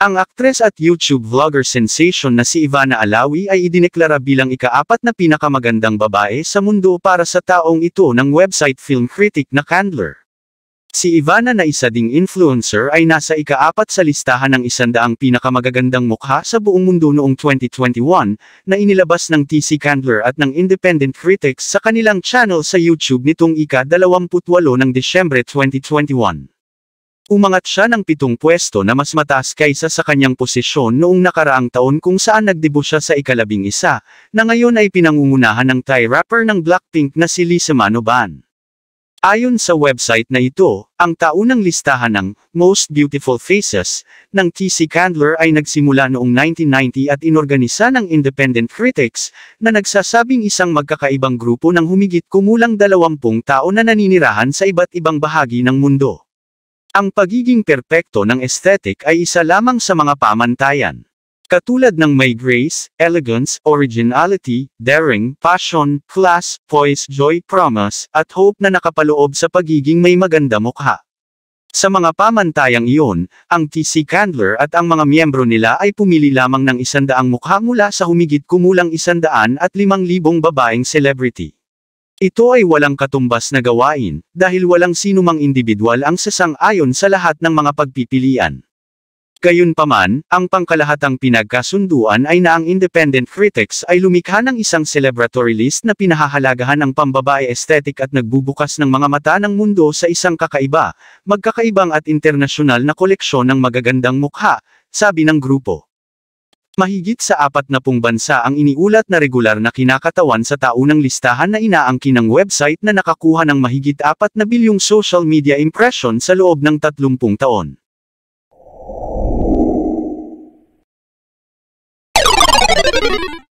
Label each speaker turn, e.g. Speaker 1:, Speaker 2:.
Speaker 1: Ang aktres at YouTube vlogger sensation na si Ivana Alawi ay idineklara bilang ikaapat na pinakamagandang babae sa mundo para sa taong ito ng website film critic na Candler. Si Ivana na isa ding influencer ay nasa ikaapat sa listahan ng isandaang pinakamagagandang mukha sa buong mundo noong 2021 na inilabas ng TC Candler at ng independent critics sa kanilang channel sa YouTube nitong ika-28 ng Disyembre 2021. Umangat siya ng pitong pwesto na mas mataas kaysa sa kanyang posisyon noong nakaraang taon kung saan nagdebo siya sa ikalabing isa, na ngayon ay pinangungunahan ng Thai rapper ng Blackpink na si Lisa Manoban. Ayon sa website na ito, ang taunang listahan ng Most Beautiful Faces ng TC Candler ay nagsimula noong 1990 at inorganisa ng independent critics na nagsasabing isang magkakaibang grupo ng humigit kumulang 20 tao na naninirahan sa iba't ibang bahagi ng mundo. Ang pagiging perpekto ng aesthetic ay isa lamang sa mga pamantayan. Katulad ng may grace, elegance, originality, daring, passion, class, poise, joy, promise, at hope na nakapaloob sa pagiging may maganda mukha. Sa mga pamantayang iyon, ang TC Candler at ang mga miyembro nila ay pumili lamang ng isandaang mukha mula sa humigit kumulang isandaang at limang libong babaeng celebrity. Ito ay walang katumbas na gawain, dahil walang sinumang individual ang sasang-ayon sa lahat ng mga pagpipilian. Gayunpaman, ang pangkalahatang pinagkasunduan ay na ang independent critics ay lumikha ng isang celebratory list na pinahahalagahan ang pambabae aesthetic at nagbubukas ng mga mata ng mundo sa isang kakaiba, magkakaibang at internasyonal na koleksyon ng magagandang mukha, sabi ng grupo. Mahigit sa apat na pung bansa ang iniulat na regular na kinakatawan sa taunang listahan na inaangkin ng website na nakakuha ng mahigit apat na bilyong social media impression sa loob ng 30 taon.